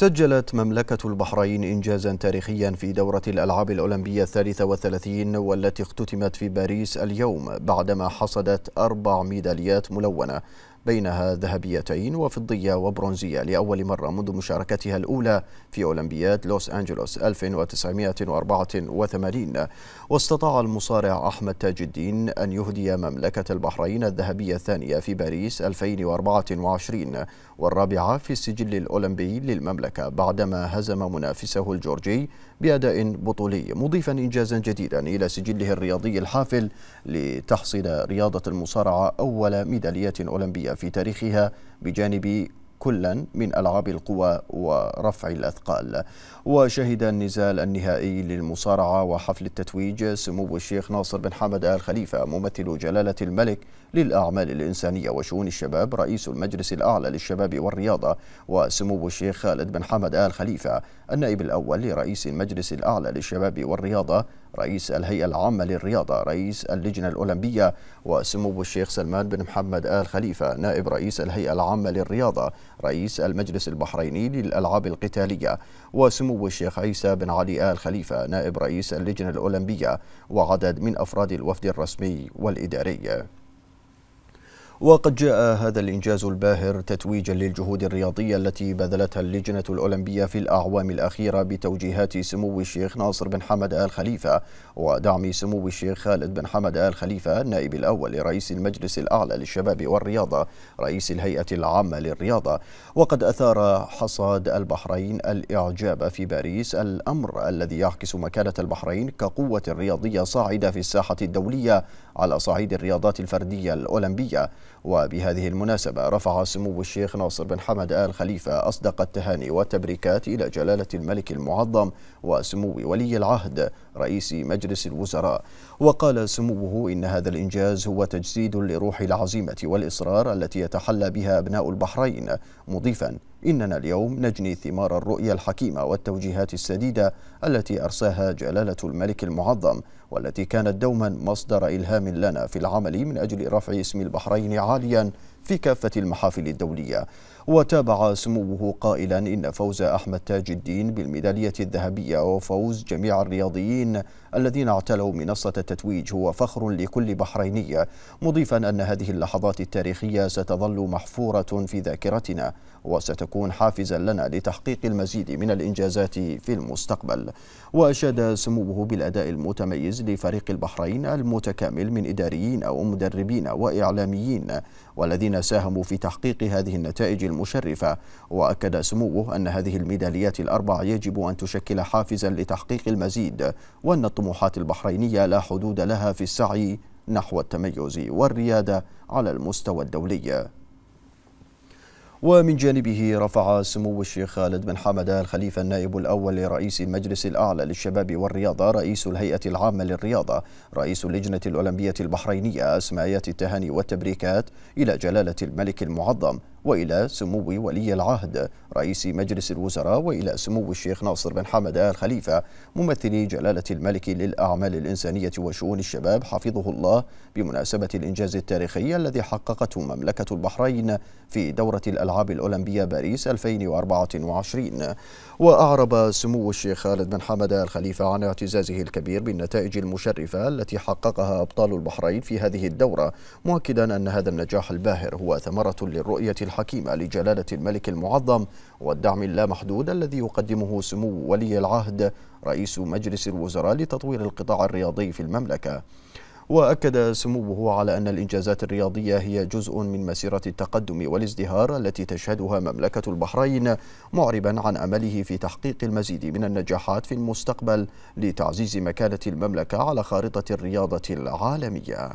سجلت مملكة البحرين إنجازا تاريخيا في دورة الألعاب الأولمبية الثالثة والثلاثين والتي اختتمت في باريس اليوم بعدما حصدت أربع ميداليات ملونة بينها ذهبيتين وفضية وبرونزية لأول مرة منذ مشاركتها الأولى في أولمبياد لوس أنجلوس 1984 واستطاع المصارع أحمد تاج الدين أن يهدي مملكة البحرين الذهبية الثانية في باريس 2024 والرابعة في السجل الأولمبي للمملكة بعدما هزم منافسه الجورجي بأداء بطولي مضيفا إنجازا جديدا إلى سجله الرياضي الحافل لتحصل رياضة المصارعة أول ميدالية أولمبية في تاريخها بجانب كلا من ألعاب القوى ورفع الأثقال وشهد النزال النهائي للمصارعة وحفل التتويج سمو الشيخ ناصر بن حمد آل خليفة ممثل جلالة الملك للأعمال الإنسانية وشؤون الشباب رئيس المجلس الأعلى للشباب والرياضة وسمو الشيخ خالد بن حمد آل خليفة النائب الأول لرئيس المجلس الأعلى للشباب والرياضة رئيس الهيئة العامة للرياضة رئيس اللجنة الأولمبية وسمو الشيخ سلمان بن محمد آل خليفة نائب رئيس الهيئة العامة للرياضة رئيس المجلس البحريني للألعاب القتالية وسمو الشيخ عيسى بن علي آل خليفة نائب رئيس اللجنة الأولمبية وعدد من أفراد الوفد الرسمي والإداري وقد جاء هذا الإنجاز الباهر تتويجا للجهود الرياضية التي بذلتها اللجنة الأولمبية في الأعوام الأخيرة بتوجيهات سمو الشيخ ناصر بن حمد آل خليفة ودعم سمو الشيخ خالد بن حمد آل خليفة النائب الأول لرئيس المجلس الأعلى للشباب والرياضة رئيس الهيئة العامة للرياضة وقد أثار حصاد البحرين الإعجاب في باريس الأمر الذي يعكس مكانة البحرين كقوة رياضية صاعدة في الساحة الدولية على صعيد الرياضات الفردية الأولمبية وبهذه المناسبة رفع سمو الشيخ ناصر بن حمد آل خليفة أصدق التهاني والتبريكات إلى جلالة الملك المعظم وسمو ولي العهد رئيس مجلس الوزراء وقال سموه إن هذا الإنجاز هو تجسيد لروح العزيمة والإصرار التي يتحلى بها أبناء البحرين مضيفا إننا اليوم نجني ثمار الرؤية الحكيمة والتوجيهات السديدة التي أرساها جلالة الملك المعظم والتي كانت دوما مصدر إلهام لنا في العمل من أجل رفع اسم البحرين عاليا في كافة المحافل الدولية وتابع سموه قائلا إن فوز أحمد تاج الدين بالميدالية الذهبية وفوز جميع الرياضيين الذين اعتلوا منصة التتويج هو فخر لكل بحرينية مضيفا أن هذه اللحظات التاريخية ستظل محفورة في ذاكرتنا وستكون حافزا لنا لتحقيق المزيد من الإنجازات في المستقبل وأشاد سموه بالأداء المتميز لفريق البحرين المتكامل من إداريين أو مدربين وإعلاميين والذين الذين ساهموا في تحقيق هذه النتائج المشرفة وأكد سموه أن هذه الميداليات الأربع يجب أن تشكل حافزا لتحقيق المزيد وأن الطموحات البحرينية لا حدود لها في السعي نحو التميز والريادة على المستوى الدولي ومن جانبه رفع سمو الشيخ خالد بن حمد الخليفة النائب الأول لرئيس المجلس الأعلى للشباب والرياضة رئيس الهيئة العامة للرياضة رئيس اللجنة الأولمبية البحرينية أسمايات التهاني والتبريكات إلى جلالة الملك المعظم وإلى سمو ولي العهد رئيس مجلس الوزراء وإلى سمو الشيخ ناصر بن حمد آل خليفة ممثلي جلالة الملك للأعمال الإنسانية وشؤون الشباب حفظه الله بمناسبة الإنجاز التاريخي الذي حققته مملكة البحرين في دورة الألعاب الأولمبية باريس 2024 وأعرب سمو الشيخ خالد بن حمد آل خليفة عن اعتزازه الكبير بالنتائج المشرفة التي حققها أبطال البحرين في هذه الدورة مؤكدا أن هذا النجاح الباهر هو ثمرة للرؤية الحقيقية الحكيمة لجلالة الملك المعظم والدعم اللامحدود الذي يقدمه سمو ولي العهد رئيس مجلس الوزراء لتطوير القطاع الرياضي في المملكة وأكد سموه على أن الإنجازات الرياضية هي جزء من مسيرة التقدم والازدهار التي تشهدها مملكة البحرين معربا عن أمله في تحقيق المزيد من النجاحات في المستقبل لتعزيز مكانة المملكة على خارطة الرياضة العالمية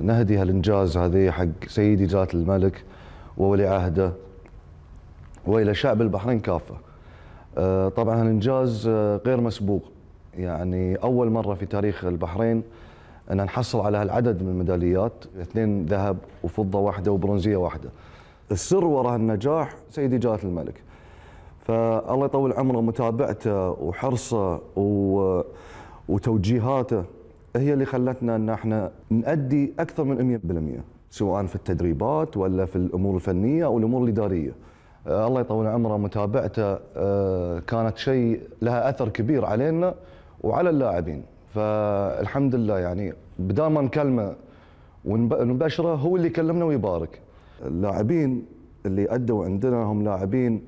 نهدي هالإنجاز هذه حق سيدي جلالة الملك وولي عهده وإلى شعب البحرين كافة آه، طبعا هالإنجاز آه، غير مسبوق يعني أول مرة في تاريخ البحرين أن نحصل على هالعدد من الميداليات اثنين ذهب وفضة واحدة وبرونزية واحدة السر وراء النجاح سيدي جلالة الملك فالله يطول عمره متابعته وحرصه و... وتوجيهاته هي اللي خلتنا ان احنا نأدي اكثر من 100% سواء في التدريبات ولا في الامور الفنيه او الامور الاداريه. آه، الله يطول عمره متابعته آه، كانت شيء لها اثر كبير علينا وعلى اللاعبين فالحمد لله يعني بدال ما نكلمه ونبشره هو اللي كلمنا ويبارك. اللاعبين اللي ادوا عندنا هم لاعبين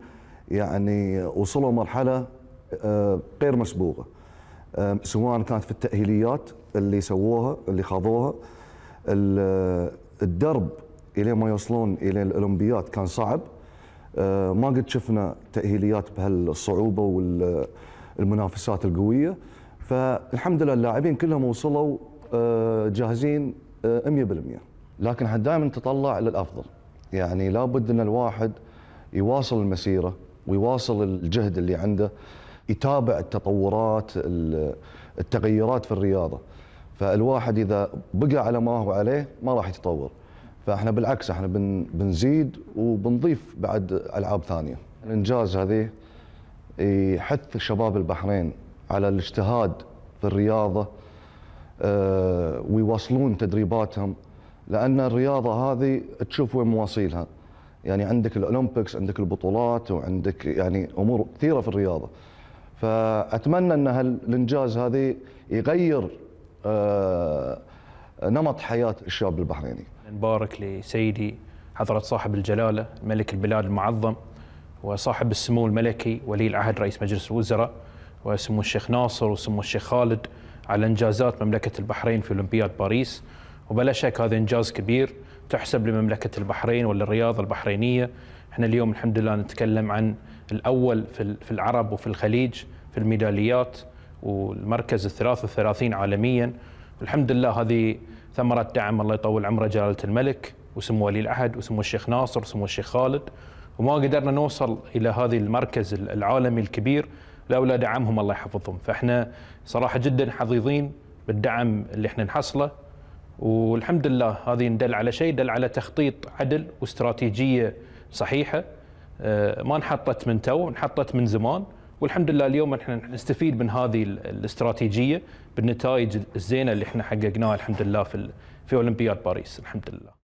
يعني وصلوا مرحله آه، غير مسبوقه. سواء كانت في التاهيليات اللي سووها اللي خاضوها آه، الدرب الى ما يوصلون الى الاولمبياد كان صعب آه، ما قد شفنا تاهيليات بهالصعوبه والمنافسات آه، القويه فالحمد لله اللاعبين كلهم وصلوا جاهزين 100% لكن احنا دائما نتطلع للافضل يعني لابد ان الواحد يواصل المسيره ويواصل الجهد اللي عنده يتابع التطورات التغيرات في الرياضه فالواحد اذا بقى على ما هو عليه ما راح يتطور فاحنا بالعكس احنا بنزيد وبنضيف بعد العاب ثانيه الانجاز هذه يحث شباب البحرين على الاجتهاد في الرياضه آه، ويواصلون تدريباتهم لان الرياضه هذه تشوف وين مواصيلها يعني عندك الاولمبيكس عندك البطولات وعندك يعني امور كثيره في الرياضه فاتمنى ان هالانجاز هذا يغير آه، نمط حياه الشاب البحريني. نبارك لسيدي حضره صاحب الجلاله ملك البلاد المعظم وصاحب السمو الملكي ولي العهد رئيس مجلس الوزراء وسمو الشيخ ناصر وسمو الشيخ خالد على انجازات مملكه البحرين في اولمبياد باريس وبلا شك هذا انجاز كبير تحسب لمملكه البحرين وللرياضه البحرينيه احنا اليوم الحمد لله نتكلم عن الاول في العرب وفي الخليج في الميداليات والمركز الثلاث والثلاثين عالميا الحمد لله هذه ثمرة دعم الله يطول عمره جلالة الملك وسمو ولي العهد وسمو الشيخ ناصر وسمو الشيخ خالد وما قدرنا نوصل إلى هذه المركز العالمي الكبير لولا دعمهم الله يحفظهم فإحنا صراحة جدا حظيظين بالدعم اللي احنا نحصله والحمد لله هذه ندل على شيء دل على تخطيط عدل واستراتيجية صحيحة آه، ما انحطت من تو انحطت من زمان والحمد لله اليوم احنا نستفيد من هذه الاستراتيجيه بالنتائج الزينه اللي احنا حققناها الحمد لله في في اولمبياد باريس الحمد لله